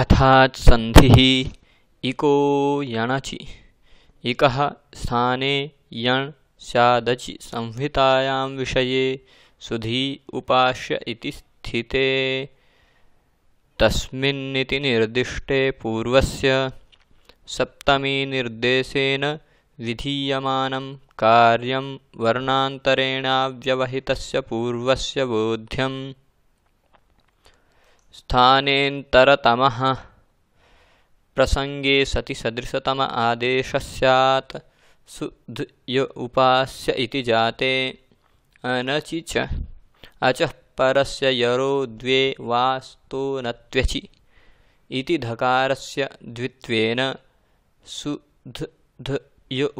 अथात् सन्धिः इको यणचि इकः स्थाने यण् स्यादचि संहितायां विषये सुधी उपाश्य इति स्थिते तस्मिन्निति निर्दिष्टे पूर्वस्य सप्तमीनिर्देशेन विधीयमानं कार्यं वर्णान्तरेणाव्यवहितस्य पूर्वस्य बोध्यम् स्थानेतरतम प्रसंगे सति सदृशतम आदेश स्यात् सुध उपास्य इति जाते अनचि च अचः परस्य यरो द्वे वास्तो नत्व्यचि इति धकारस्य द्वित्वेन सुध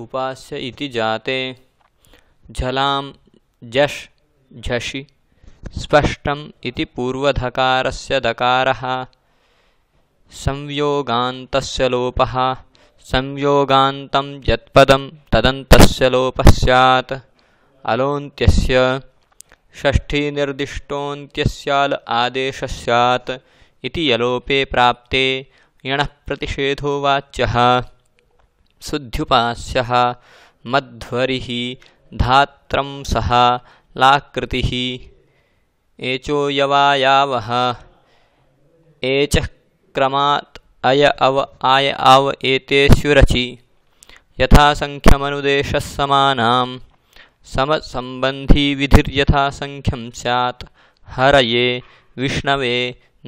उपास्य इति जाते झलां जश, झषि स्पष्टम् इति पूर्वधकारस्य दकारः संयोगान्तस्य लोपः संयोगान्तं यत्पदं तदन्तस्य लोपः स्यात् अलोन्त्यस्य षष्ठीनिर्दिष्टोऽन्त्यस्याल् आदेशः स्यात् इति यलोपे प्राप्ते यणः प्रतिषेधो वाच्यः शुद्ध्युपास्यः मध्वरिः धात्रं सः लाकृतिः एचो क्रमात् अय अव आय आव एते स्वुरचि यथासङ्ख्यमनुदेशः समानां समसम्बन्धिविधिर्यथासङ्ख्यं स्यात् हरये विष्णवे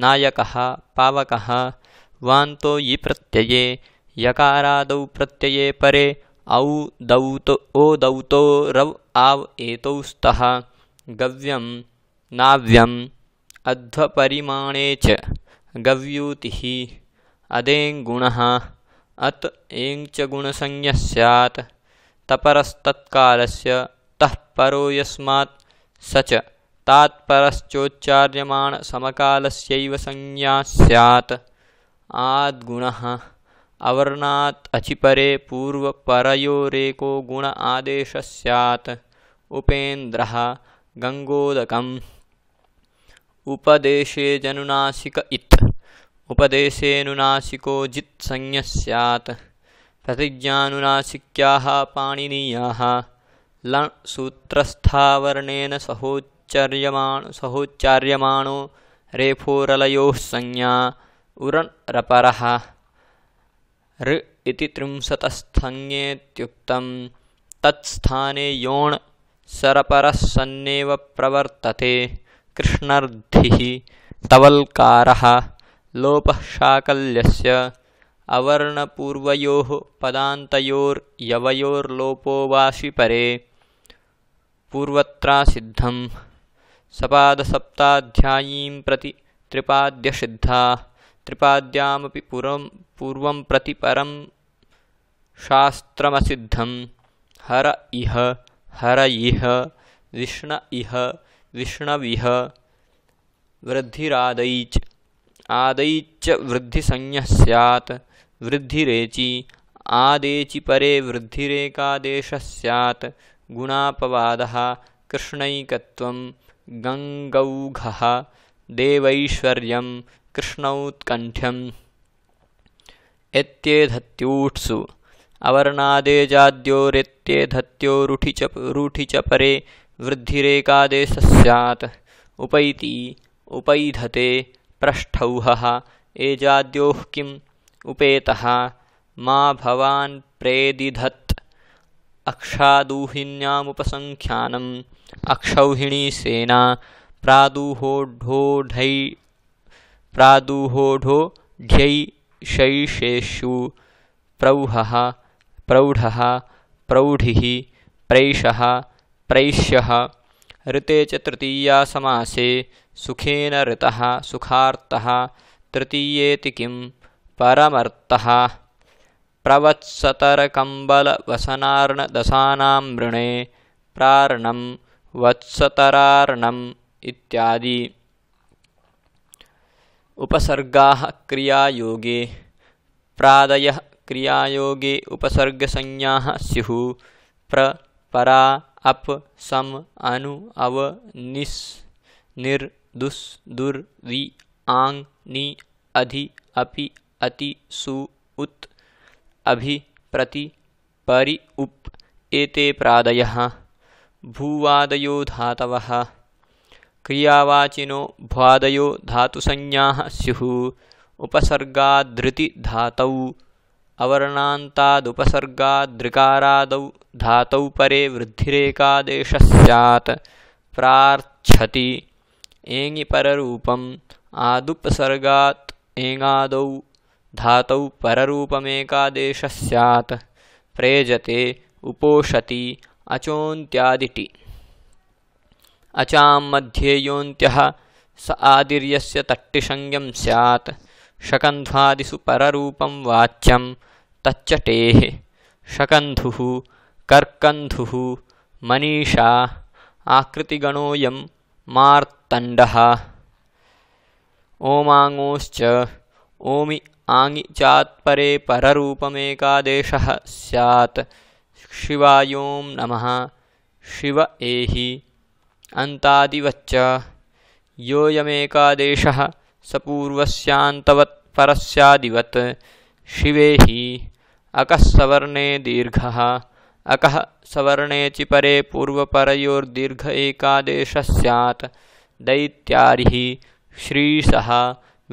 नायकः पावकः वान्तो यिप्रत्यये यकारादौ प्रत्यये परे औ दौत ओ दौतो रव आव एतौ स्तः गव्यम् नाव्यम् अध्वपरिमाणे च गव्यूतिः अदेङ्गुणः अत एञ्च गुणसंज्ञः स्यात् तपरस्तत्कालस्य तः परो यस्मात् स च तात्परश्चोच्चार्यमाणसमकालस्यैव संज्ञा स्यात् आद्गुणः अचिपरे पूर्वपरयोरेको गुण आदेशः स्यात् उपेन्द्रः गङ्गोदकम् उपदेशे जनुनासिक इत् उपदेशेऽनुनासिको जित्संज्ञः स्यात् प्रतिज्ञानुनासिक्याः पाणिनीयाः सूत्रस्थावर्णेन सहोच्चर्यमाण सहोच्चार्यमाणो रेफोरलयोः संज्ञा रपरः ऋ इति त्रिंशतस्थङ्गेत्युक्तं तत्स्थाने योण् सरपरः सन्नेव प्रवर्तते कृष्णर्धिः तवल्कारः लोपः शाकल्यस्य अवर्णपूर्वयोः पदान्तयोर्यवयोर्लोपो वाशिपरे पूर्वत्रासिद्धं सपादसप्ताध्यायीं प्रति त्रिपाद्यसिद्धा त्रिपाद्यामपि पुरं पूर्वं प्रति परं शास्त्रमसिद्धं हर इह हर इह विष्ण इह विष्णविह वृद्धिरादैच् आदैच्च वृद्धिसंज्ञः स्यात् वृद्धिरेचि आदेचि परे वृद्धिरेकादेशः स्यात् गुणापवादः कृष्णैकत्वं गङ्गौघः देवैश्वर्यं कृष्णौत्कण्ठ्यम् यत्तेधत्यूट्सु परे सैत् उपैति उपैधते पृष्ठौहः एजाद्यो कि उपेत मा भवान् प्रेदिधत् अक्षादूहिन्यामुपसङ्ख्यानम् अक्षौहिणी सेना प्रादुहोढोढै प्रादुहोढोढ्यै शैषेषु प्रौहः प्रैष प्रैष्यः ऋते च तृतीयासमासे सुखेन ऋतः सुखार्तः तृतीयेति किं परमर्तः प्रवत्सतरकम्बलवसनार्णदशानामृणे प्रार्णं वत्सतरार्णम् इत्यादि उपसर्गाः क्रियायोगे प्रादयः क्रियायोगे उपसर्गसंज्ञाः स्युः परा अप सम अनु अव निस निर दुस दुर वि आंग नि अधि अपि अति सु उत अभि प्रति परि उप एते प्रादयः भूवादयो धातवः क्रियावाचिनो भ्वादयो धातुसंज्ञाः स्युः उपसर्गाधृतिधातौ अवर्णान्तादुपसर्गादृकारादौ धातौ परे वृद्धिरेकादेशः स्यात् प्रार्थति एङि पररूपम् आदुपसर्गात् एङादौ धातौ पररूपमेकादेशः स्यात् प्रेजते उपोषति अचोन्त्यादिटि अचां मध्येयोऽन्त्यः स आदिर्यस्य तट्टिसंज्ञं स्यात् शकन्ध्वादिसु पररूपं वाच्यं तच्चटेः शकन्धुः कर्कन्धुः मनीषा आकृतिगणोऽयं मार्तण्डः ओमाङोश्च ओमि आङि चात्परे पररूपमेकादेशः स्यात् शिवायों नमः शिव एहि अन्तादिवच्च योऽयमेकादेशः सपूर्वस्यान्तवत्परस्यादिवत् शिवे हि अकः सवर्णे दीर्घः अकः सवर्णे चि परे पूर्वपरयोर्दीर्घ एकादेशः स्यात् दैत्यारिः श्रीशः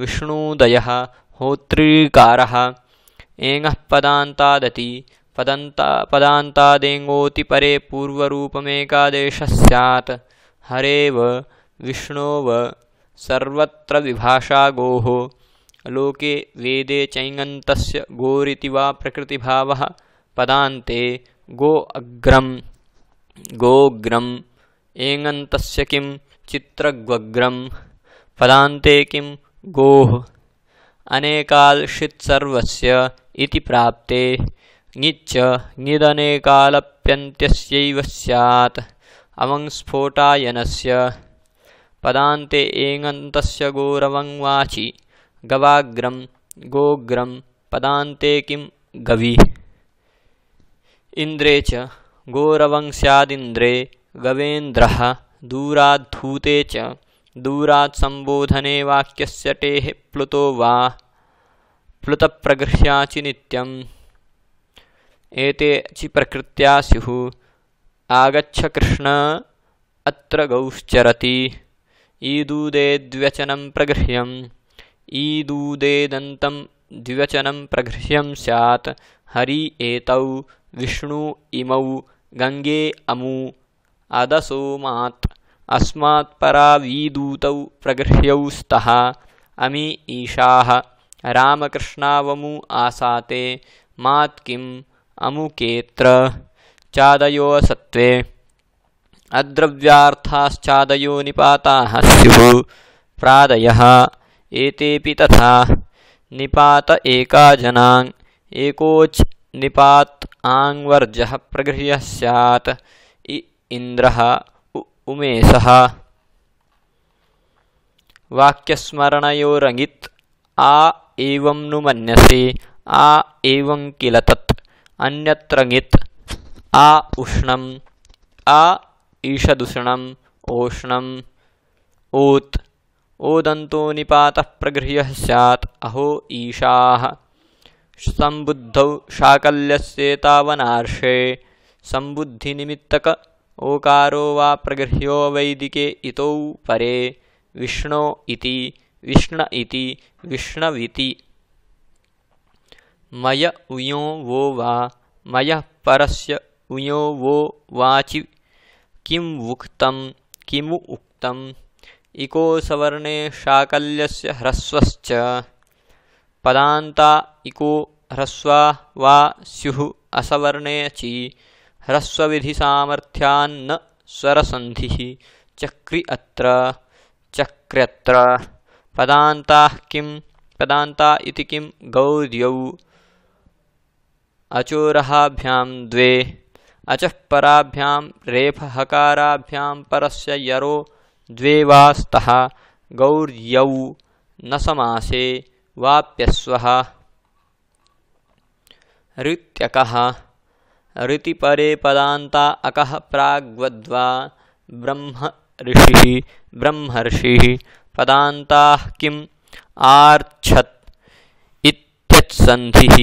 विष्णुदयः होत्रीकारः एङः पदान्तादति पदन्ता पदान्तादेङोति पूर्वरूपमेकादेशः स्यात् हरेव विष्णोव सर्वत्र विभाषागोः लोके वेदे चैङन्तस्य गोरिति वा प्रकृतिभावः पदान्ते गो अग्रं गोग्रम् एङन्तस्य किं चित्रग्वग्रं पदान्ते किं गोः अनेकाल्षित्सर्वस्य इति प्राप्ते ङिच्च ङिदनेकालप्यन्त्यस्यैव स्यात् अवङ्स्फोटायनस्य पदान्ते एङन्तस्य वाचि गवाग्रं गोग्रं पदान्ते किं गवि इन्द्रे च गोरवं स्यादिन्द्रे गवेन्द्रः दूराद्धूते च दूरात् सम्बोधने वाक्यस्य टेः प्लुतो वा प्लुतप्रगृह्याचि नित्यम् चि प्रकृत्या स्युः आगच्छकृष्ण अत्र गौश्चरति ईदूदेद्वचनं प्रगृह्यम् ईदूदेदन्तं द्विवचनं प्रगृह्यं स्यात् हरि एतौ विष्णु इमौ गङ्गे अमु अदसोमात् वीदूतौ प्रगृह्यौ स्तः अमि ईशाः रामकृष्णावमु आसाते मात्किम् चादयो सत्वे अद्रव्यार्थाश्चादयो निपाताः स्युः प्रादयः तथा निपात एका जनाङ् एकोच् निपात् आङ्वर्जः प्रगृह्यः स्यात् इ इन्द्रः उमेशः वाक्यस्मरणयोरङित् आ एवं नु मन्यसे आ एवं किल तत् अन्यत्र आ उष्णम् आ ईषदूष्णम् ओष्णम् ऊत् ओदन्तो निपातः प्रगृह्यः स्यात् अहो ईशाः सम्बुद्धौ शाकल्यस्येतावनार्षे सम्बुद्धिनिमित्तक ओकारो वा प्रगृह्यो वैदिके इतो परे विष्णो इति विष्ण इति विष्णविति मय उयो वो वा मयः परस्य उयो वो वाचि किम उक्तम किम उक्तम इको सवर्णे शाकल्यस्य ह्रस्वश्च पदांता इको ह्रस्वा वा स्युः असवर्णे चि सामर्थ्यान्न स्वरसन्धिः चक्रि अत्र चक्र्यत्र पदांता किम पदांता इति किम गौद्यौ अचोरहाभ्यां द्वे अचः पराभ्याम रेफ हकाराभ्याम परस्य यरो द्वे वा स्तः गौर्यौ न समासे वाप्यस्वः ऋत्यकः ऋतिपरे पदान्ता अकः प्राग्वद्वा ब्रह्म ऋषिः ब्रह्मर्षिः पदान्ताः किम् आर्च्छत् इत्यत्सन्धिः